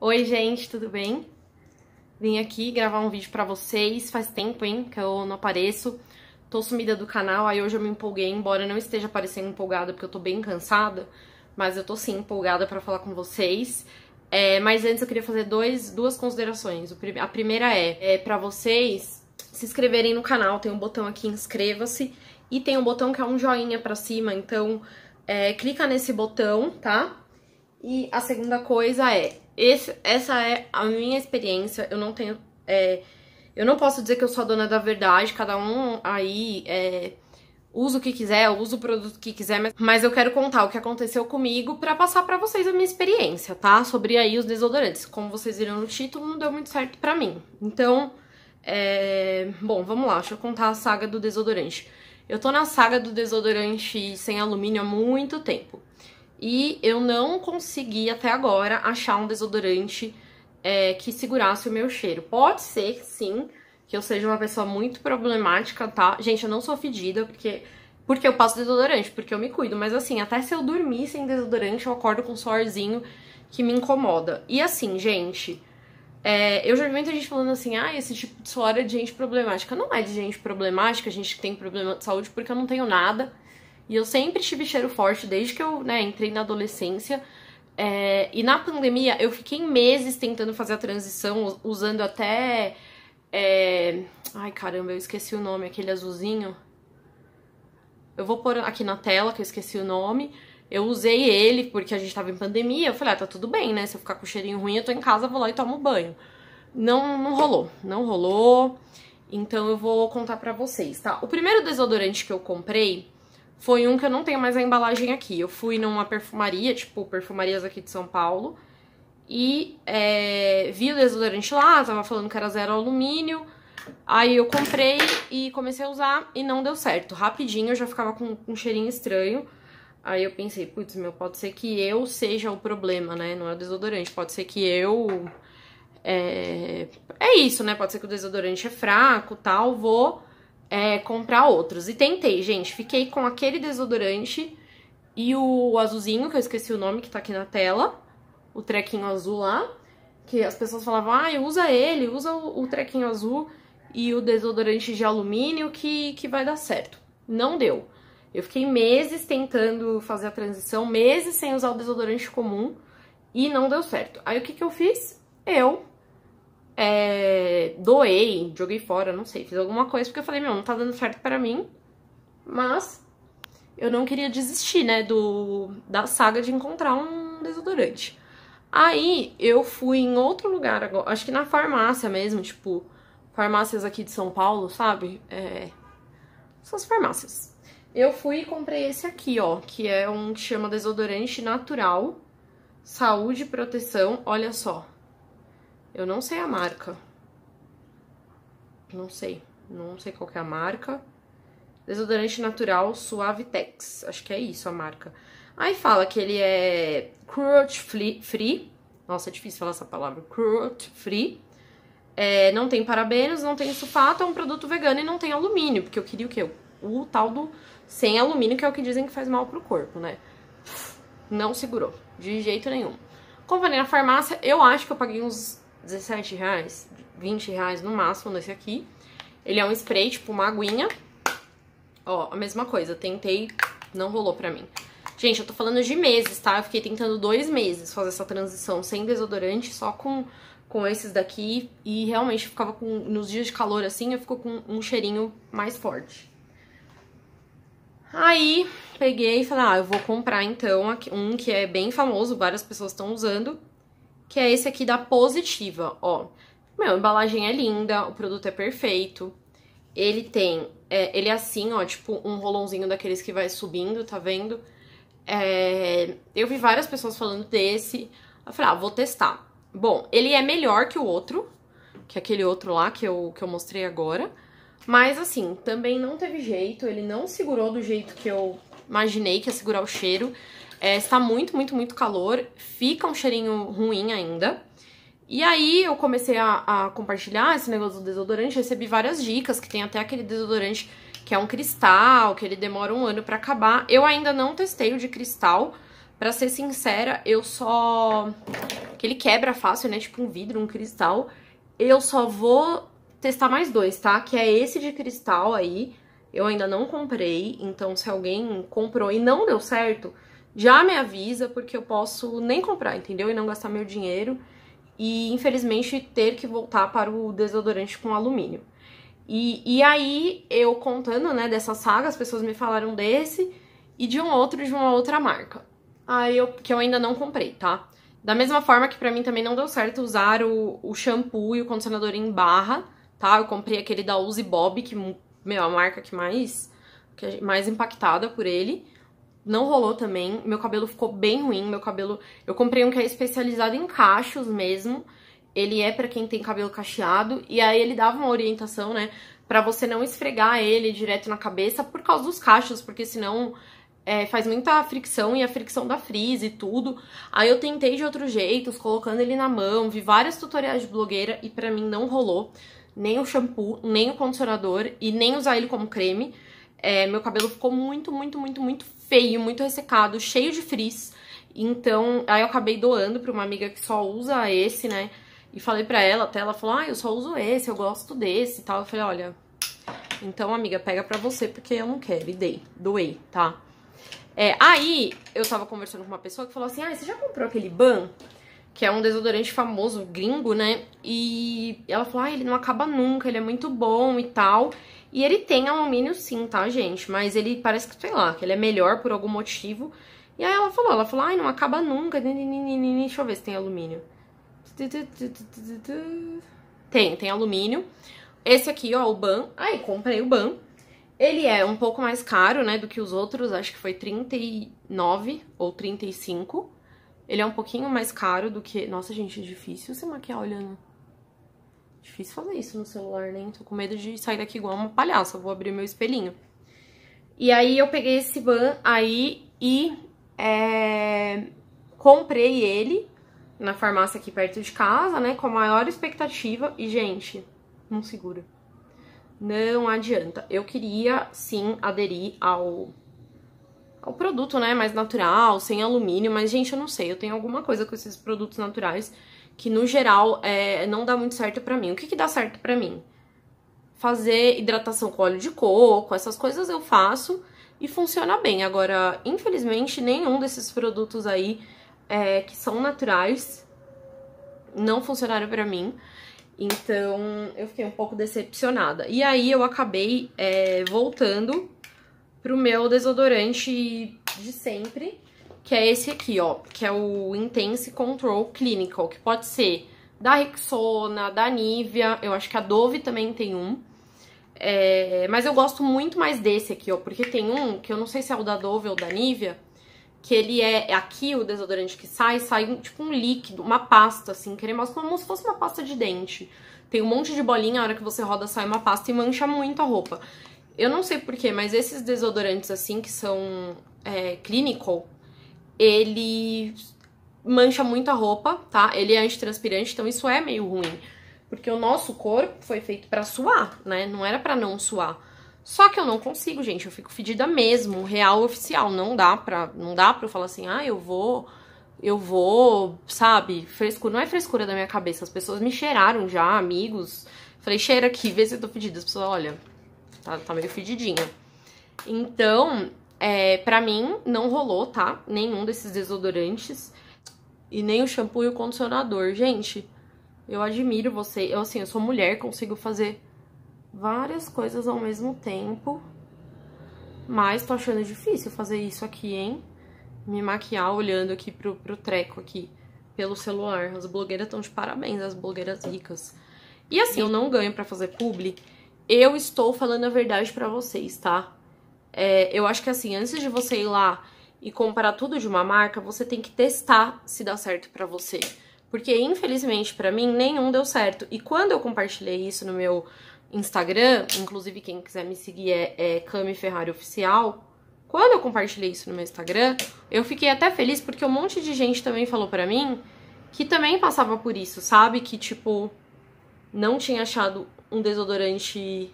Oi, gente, tudo bem? Vim aqui gravar um vídeo pra vocês. Faz tempo, hein, que eu não apareço. Tô sumida do canal, aí hoje eu me empolguei, embora não esteja parecendo empolgada, porque eu tô bem cansada, mas eu tô sim empolgada pra falar com vocês. É, mas antes eu queria fazer dois, duas considerações. A primeira é, é pra vocês se inscreverem no canal, tem um botão aqui, inscreva-se, e tem um botão que é um joinha pra cima, então é, clica nesse botão, tá? E a segunda coisa é, esse, essa é a minha experiência, eu não tenho. É, eu não posso dizer que eu sou a dona da verdade, cada um aí é, usa o que quiser, usa o produto que quiser, mas, mas eu quero contar o que aconteceu comigo para passar para vocês a minha experiência, tá? Sobre aí os desodorantes. Como vocês viram no título, não deu muito certo para mim. Então, é... bom, vamos lá, deixa eu contar a saga do desodorante. Eu tô na saga do desodorante sem alumínio há muito tempo. E eu não consegui até agora achar um desodorante é, que segurasse o meu cheiro. Pode ser, sim, que eu seja uma pessoa muito problemática, tá? Gente, eu não sou fedida, porque, porque eu passo desodorante, porque eu me cuido. Mas assim, até se eu dormir sem desodorante, eu acordo com um suorzinho que me incomoda. E assim, gente, é, eu já vi muita gente falando assim, ah, esse tipo de suor é de gente problemática. Não é de gente problemática, gente que tem problema de saúde, porque eu não tenho nada. E eu sempre tive cheiro forte desde que eu né, entrei na adolescência. É, e na pandemia eu fiquei meses tentando fazer a transição, usando até. É... Ai caramba, eu esqueci o nome, aquele azulzinho. Eu vou pôr aqui na tela que eu esqueci o nome. Eu usei ele porque a gente tava em pandemia. Eu falei, ah, tá tudo bem, né? Se eu ficar com cheirinho ruim, eu tô em casa, vou lá e tomo banho. Não, não rolou, não rolou. Então eu vou contar pra vocês, tá? O primeiro desodorante que eu comprei foi um que eu não tenho mais a embalagem aqui. Eu fui numa perfumaria, tipo, perfumarias aqui de São Paulo, e é, vi o desodorante lá, tava falando que era zero alumínio, aí eu comprei e comecei a usar e não deu certo. Rapidinho eu já ficava com um cheirinho estranho, aí eu pensei, putz, meu, pode ser que eu seja o problema, né, não é o desodorante, pode ser que eu... É, é isso, né, pode ser que o desodorante é fraco tal, vou é, comprar outros. E tentei, gente. Fiquei com aquele desodorante e o azulzinho, que eu esqueci o nome, que tá aqui na tela. O trequinho azul lá. Que as pessoas falavam, ah, usa ele, usa o, o trequinho azul e o desodorante de alumínio que, que vai dar certo. Não deu. Eu fiquei meses tentando fazer a transição, meses sem usar o desodorante comum e não deu certo. Aí o que, que eu fiz? Eu é, doei, joguei fora, não sei, fiz alguma coisa, porque eu falei, meu, não tá dando certo para mim, mas eu não queria desistir, né, do, da saga de encontrar um desodorante. Aí eu fui em outro lugar agora, acho que na farmácia mesmo, tipo, farmácias aqui de São Paulo, sabe? É, essas farmácias. Eu fui e comprei esse aqui, ó, que é um que chama desodorante natural, saúde e proteção, olha só. Eu não sei a marca. Não sei. Não sei qual é a marca. Desodorante natural Suavitex. Acho que é isso a marca. Aí fala que ele é cruelty free. Nossa, é difícil falar essa palavra. Cruelty free. É, não tem parabenos, não tem sulfato, é um produto vegano e não tem alumínio. Porque eu queria o quê? O tal do sem alumínio, que é o que dizem que faz mal pro corpo, né? Não segurou. De jeito nenhum. Comprei na farmácia, eu acho que eu paguei uns 17 reais, 20 reais no máximo nesse aqui. Ele é um spray, tipo uma aguinha. Ó, a mesma coisa, tentei, não rolou pra mim. Gente, eu tô falando de meses, tá? Eu fiquei tentando dois meses fazer essa transição sem desodorante, só com, com esses daqui. E realmente ficava com. Nos dias de calor assim, eu fico com um cheirinho mais forte. Aí, peguei e falei, ah, eu vou comprar então um que é bem famoso, várias pessoas estão usando, que é esse aqui da Positiva, ó. Meu, a embalagem é linda, o produto é perfeito. Ele tem, é, ele é assim, ó, tipo um rolãozinho daqueles que vai subindo, tá vendo? É, eu vi várias pessoas falando desse. Eu falei, ah, vou testar. Bom, ele é melhor que o outro, que é aquele outro lá que eu, que eu mostrei agora. Mas assim, também não teve jeito, ele não segurou do jeito que eu imaginei que ia segurar o cheiro. É, está muito, muito, muito calor, fica um cheirinho ruim ainda. E aí eu comecei a, a, compartilhar esse negócio do desodorante, recebi várias dicas, que tem até aquele desodorante que é um cristal, que ele demora um ano para acabar. Eu ainda não testei o de cristal, pra ser sincera, eu só... que ele quebra fácil, né, tipo um vidro, um cristal. Eu só vou testar mais dois, tá? Que é esse de cristal aí, eu ainda não comprei, então se alguém comprou e não deu certo, já me avisa, porque eu posso nem comprar, entendeu? E não gastar meu dinheiro e, infelizmente, ter que voltar para o desodorante com alumínio. E, e aí, eu contando, né, dessa saga, as pessoas me falaram desse e de um outro de uma outra marca. Aí eu, que eu ainda não comprei, tá? Da mesma forma que para mim também não deu certo usar o, o shampoo e o condicionador em barra, tá? Eu comprei aquele da Use Bob, que meu, a marca que mais que é mais impactada por ele não rolou também. Meu cabelo ficou bem ruim. Meu cabelo. Eu comprei um que é especializado em cachos mesmo. Ele é para quem tem cabelo cacheado. E aí ele dava uma orientação, né? Pra você não esfregar ele direto na cabeça por causa dos cachos, porque senão é, faz muita fricção e a fricção da frizz e tudo. Aí eu tentei de outros jeitos, colocando ele na mão, vi vários tutoriais de blogueira e pra mim não rolou. Nem o shampoo, nem o condicionador e nem usar ele como creme. É, meu cabelo ficou muito, muito, muito, muito feio, muito ressecado, cheio de frizz. Então, aí eu acabei doando pra uma amiga que só usa esse, né? E falei pra ela, até ela falou, ah, eu só uso esse, eu gosto desse e tal. Eu falei, olha, então, amiga, pega pra você, porque eu não quero. E dei, doei, tá? É, aí, eu tava conversando com uma pessoa que falou assim, ah, você já comprou aquele Ban? Que é um desodorante famoso, gringo, né? E ela falou, ah, ele não acaba nunca, ele é muito bom e tal. E ele tem alumínio sim, tá, gente? Mas ele parece que, sei lá, que ele é melhor por algum motivo. E aí ela falou, ela falou, ai, não acaba nunca. Deixa eu ver se tem alumínio. Tem, tem alumínio. Esse aqui, ó, o BAN. Aí, comprei o BAN. Ele é um pouco mais caro, né, do que os outros. Acho que foi 39 ou 35. Ele é um pouquinho mais caro do que... Nossa, gente, é difícil se maquiar olhando... Difícil fazer isso no celular, né? Tô com medo de sair daqui igual uma palhaça. Vou abrir meu espelhinho. E aí eu peguei esse ban aí e é, comprei ele na farmácia aqui perto de casa, né? Com a maior expectativa. E, gente, não segura. Não adianta. Eu queria, sim, aderir ao ao produto, né, mais natural, sem alumínio, mas gente, eu não sei, eu tenho alguma coisa com esses produtos naturais que no geral é, não dá muito certo para mim. O que, que dá certo para mim? Fazer hidratação com óleo de coco, essas coisas eu faço e funciona bem. Agora, infelizmente, nenhum desses produtos aí é, que são naturais não funcionaram para mim. Então, eu fiquei um pouco decepcionada. E aí, eu acabei é, voltando pro meu desodorante de sempre, que é esse aqui, ó, que é o Intense Control Clinical, que pode ser da Rexona, da Nivea, eu acho que a Dove também tem um. É, mas eu gosto muito mais desse aqui, ó, porque tem um, que eu não sei se é o da Dove ou da Nivea, que ele é, é aqui o desodorante que sai, sai tipo um líquido, uma pasta, assim, cremosa, como se fosse uma pasta de dente. Tem um monte de bolinha, a hora que você roda sai uma pasta e mancha muito a roupa. Eu não sei porquê, mas esses desodorantes assim, que são é, clinical, ele mancha muito a roupa, tá? Ele é antitranspirante, então isso é meio ruim. Porque o nosso corpo foi feito para suar, né? Não era para não suar. Só que eu não consigo, gente. Eu fico fedida mesmo, real oficial. Não dá pra, não dá pra eu falar assim, ah, eu vou, eu vou, sabe? Frescura. Não é frescura da minha cabeça. As pessoas me cheiraram já, amigos. Falei, cheira aqui, vê se eu tô fedida. As pessoas, olha, tá, tá meio fedidinha. Então, é, para mim, não rolou, tá? Nenhum desses desodorantes. E nem o shampoo e o condicionador. Gente, eu admiro você. Eu, assim, eu sou mulher, consigo fazer várias coisas ao mesmo tempo. Mas tô achando difícil fazer isso aqui, hein? Me maquiar olhando aqui pro, pro treco aqui, pelo celular. As blogueiras estão de parabéns, as blogueiras ricas. E assim, eu não ganho pra fazer publi. Eu estou falando a verdade pra vocês, tá? É, eu acho que assim, antes de você ir lá e comprar tudo de uma marca, você tem que testar se dá certo para você. Porque, infelizmente, para mim, nenhum deu certo. E quando eu compartilhei isso no meu Instagram, inclusive quem quiser me seguir é, é Cami Ferrari Oficial. Quando eu compartilhei isso no meu Instagram, eu fiquei até feliz porque um monte de gente também falou para mim que também passava por isso, sabe? Que tipo não tinha achado um desodorante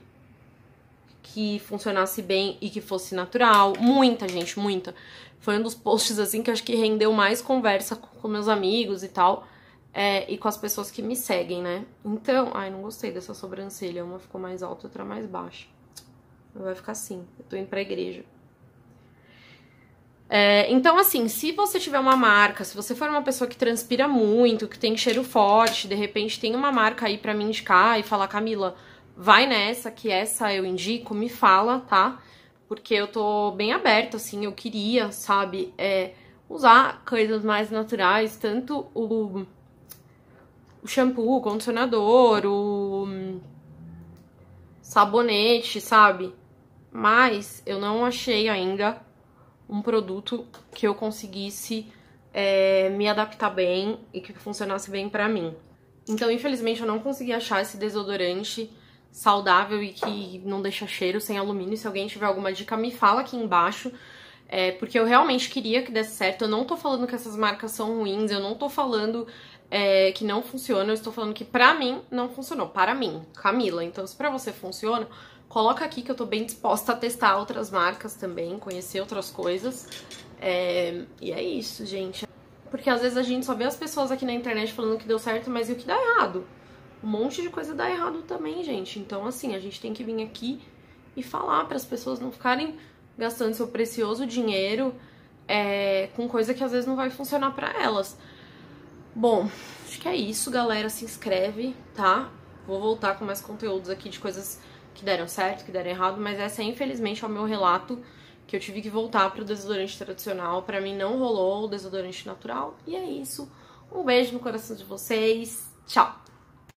que funcionasse bem e que fosse natural. Muita gente, muita. Foi um dos posts assim que acho que rendeu mais conversa com meus amigos e tal. É, e com as pessoas que me seguem, né? Então, ai, não gostei dessa sobrancelha. Uma ficou mais alta, outra mais baixa. Vai ficar assim. Eu tô indo pra igreja. É, então, assim, se você tiver uma marca, se você for uma pessoa que transpira muito, que tem cheiro forte, de repente tem uma marca aí para me indicar e falar, Camila, vai nessa, que essa eu indico, me fala, tá? Porque eu tô bem aberta, assim, eu queria, sabe, é, usar coisas mais naturais, tanto o, o shampoo, o condicionador, o sabonete, sabe? Mas eu não achei ainda um produto que eu conseguisse é, me adaptar bem e que funcionasse bem pra mim. Então, infelizmente, eu não consegui achar esse desodorante saudável e que não deixa cheiro sem alumínio. Se alguém tiver alguma dica, me fala aqui embaixo. É, porque eu realmente queria que desse certo. Eu não tô falando que essas marcas são ruins, eu não tô falando é, que não funciona, eu estou falando que pra mim não funcionou. Para mim, Camila. Então, se pra você funciona, coloca aqui que eu tô bem disposta a testar outras marcas também, conhecer outras coisas. É, e é isso, gente. Porque às vezes a gente só vê as pessoas aqui na internet falando que deu certo, mas e o que dá errado? um monte de coisa dá errado também, gente. Então, assim, a gente tem que vir aqui e falar para as pessoas não ficarem gastando seu precioso dinheiro é, com coisa que às vezes não vai funcionar para elas. Bom, acho que é isso, galera. Se inscreve, tá? Vou voltar com mais conteúdos aqui de coisas que deram certo, que deram errado, mas essa infelizmente é o meu relato que eu tive que voltar para o desodorante tradicional. Para mim não rolou o desodorante natural. E é isso. Um beijo no coração de vocês. Tchau.